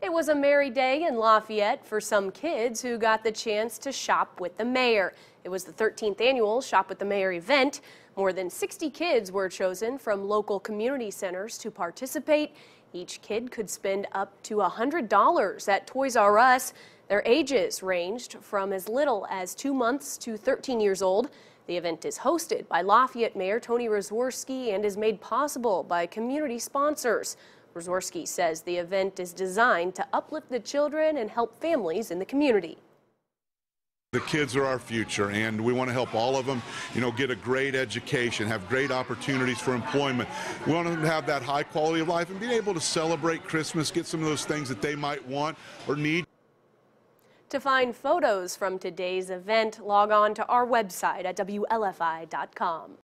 It was a merry day in Lafayette for some kids who got the chance to shop with the mayor. It was the 13th annual Shop with the Mayor event. More than 60 kids were chosen from local community centers to participate. Each kid could spend up to $100 at Toys R Us. Their ages ranged from as little as two months to 13 years old. The event is hosted by Lafayette Mayor Tony Rozworski and is made possible by community sponsors. Rozworski says the event is designed to uplift the children and help families in the community. The kids are our future, and we want to help all of them, you know, get a great education, have great opportunities for employment. We want them to have that high quality of life and be able to celebrate Christmas, get some of those things that they might want or need. To find photos from today's event, log on to our website at WLFI.com.